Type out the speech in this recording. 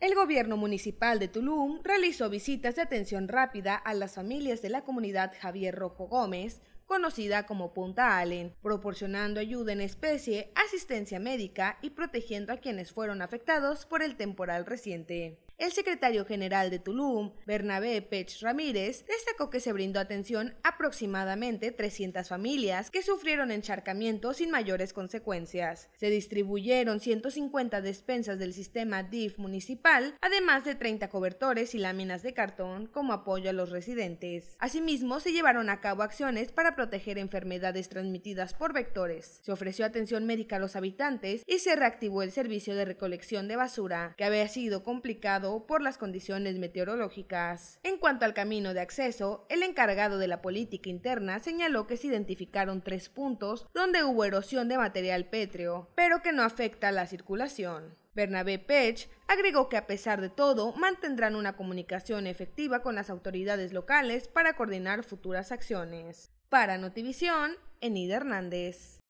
El gobierno municipal de Tulum realizó visitas de atención rápida a las familias de la comunidad Javier Rojo Gómez, conocida como Punta Allen, proporcionando ayuda en especie, asistencia médica y protegiendo a quienes fueron afectados por el temporal reciente. El secretario general de Tulum, Bernabé Pech Ramírez, destacó que se brindó atención a aproximadamente 300 familias que sufrieron encharcamiento sin mayores consecuencias. Se distribuyeron 150 despensas del sistema DIF municipal, además de 30 cobertores y láminas de cartón como apoyo a los residentes. Asimismo, se llevaron a cabo acciones para proteger enfermedades transmitidas por vectores. Se ofreció atención médica a los habitantes y se reactivó el servicio de recolección de basura, que había sido complicado por las condiciones meteorológicas. En cuanto al camino de acceso, el encargado de la política interna señaló que se identificaron tres puntos donde hubo erosión de material pétreo, pero que no afecta la circulación. Bernabé Pech agregó que a pesar de todo mantendrán una comunicación efectiva con las autoridades locales para coordinar futuras acciones. Para Notivisión, Enida Hernández.